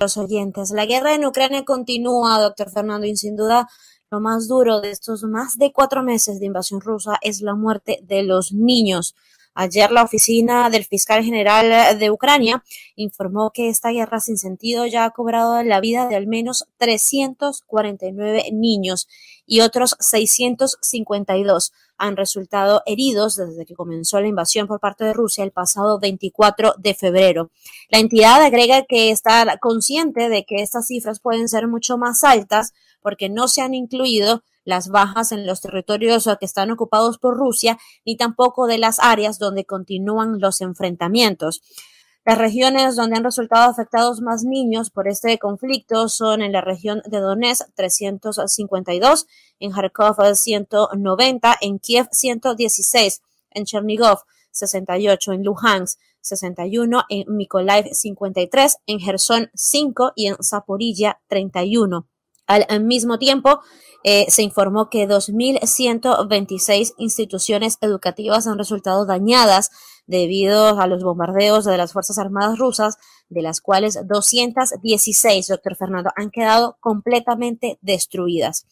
los oyentes. La guerra en Ucrania continúa, doctor Fernando, y sin duda lo más duro de estos más de cuatro meses de invasión rusa es la muerte de los niños. Ayer la oficina del fiscal general de Ucrania informó que esta guerra sin sentido ya ha cobrado la vida de al menos 349 niños y otros 652 han resultado heridos desde que comenzó la invasión por parte de Rusia el pasado 24 de febrero. La entidad agrega que está consciente de que estas cifras pueden ser mucho más altas porque no se han incluido las bajas en los territorios que están ocupados por Rusia, ni tampoco de las áreas donde continúan los enfrentamientos. Las regiones donde han resultado afectados más niños por este conflicto son en la región de Donetsk 352, en Kharkov 190, en Kiev 116, en Chernigov 68, en Luhansk 61, en Mykolaiv 53, en Gerson 5 y en Zaporilla 31. Al mismo tiempo, eh, se informó que 2.126 instituciones educativas han resultado dañadas debido a los bombardeos de las Fuerzas Armadas rusas, de las cuales 216, doctor Fernando, han quedado completamente destruidas.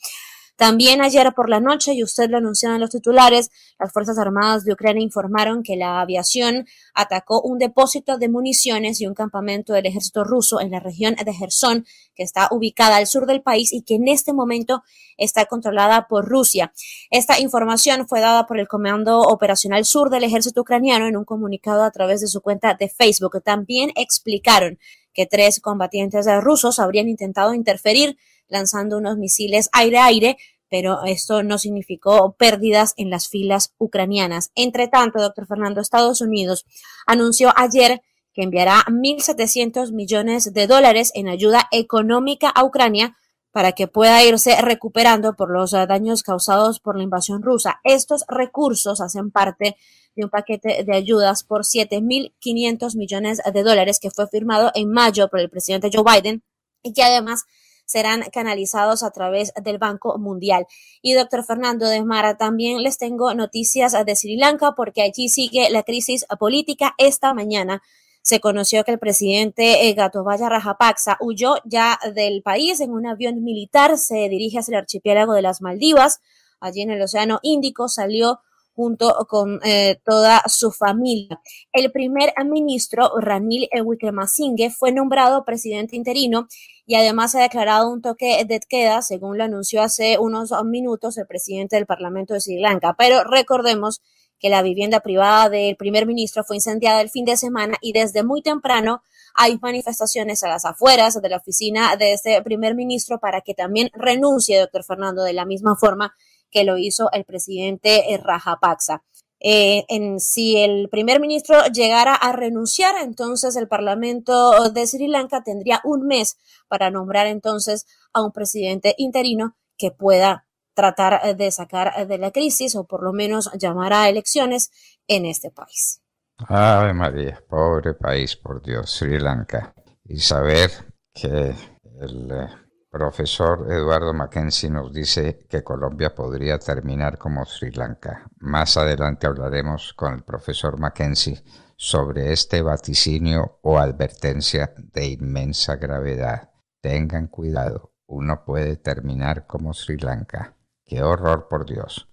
También ayer por la noche, y usted lo anunció en los titulares, las Fuerzas Armadas de Ucrania informaron que la aviación atacó un depósito de municiones y un campamento del ejército ruso en la región de Gerson, que está ubicada al sur del país y que en este momento está controlada por Rusia. Esta información fue dada por el Comando Operacional Sur del ejército ucraniano en un comunicado a través de su cuenta de Facebook. También explicaron que tres combatientes rusos habrían intentado interferir lanzando unos misiles aire-aire, pero esto no significó pérdidas en las filas ucranianas. Entre tanto, doctor Fernando, Estados Unidos anunció ayer que enviará 1.700 millones de dólares en ayuda económica a Ucrania para que pueda irse recuperando por los eh, daños causados por la invasión rusa. Estos recursos hacen parte de un paquete de ayudas por 7.500 millones de dólares que fue firmado en mayo por el presidente Joe Biden y que además serán canalizados a través del Banco Mundial. Y doctor Fernando Desmara, también les tengo noticias de Sri Lanka porque allí sigue la crisis política esta mañana se conoció que el presidente eh, Gatovaya Rajapaksa huyó ya del país en un avión militar, se dirige hacia el archipiélago de las Maldivas, allí en el Océano Índico, salió junto con eh, toda su familia. El primer ministro, Ranil Wickremasinghe fue nombrado presidente interino y además ha declarado un toque de queda, según lo anunció hace unos minutos el presidente del Parlamento de Sri Lanka. Pero recordemos que la vivienda privada del primer ministro fue incendiada el fin de semana y desde muy temprano hay manifestaciones a las afueras de la oficina de este primer ministro para que también renuncie, doctor Fernando, de la misma forma que lo hizo el presidente eh, Rajapaksa. Eh, en, si el primer ministro llegara a renunciar, entonces el Parlamento de Sri Lanka tendría un mes para nombrar entonces a un presidente interino que pueda tratar eh, de sacar de la crisis o por lo menos llamar a elecciones en este país. Ave María, pobre país, por Dios, Sri Lanka. Y saber que el Profesor Eduardo Mackenzie nos dice que Colombia podría terminar como Sri Lanka. Más adelante hablaremos con el profesor Mackenzie sobre este vaticinio o advertencia de inmensa gravedad. Tengan cuidado, uno puede terminar como Sri Lanka. ¡Qué horror por Dios!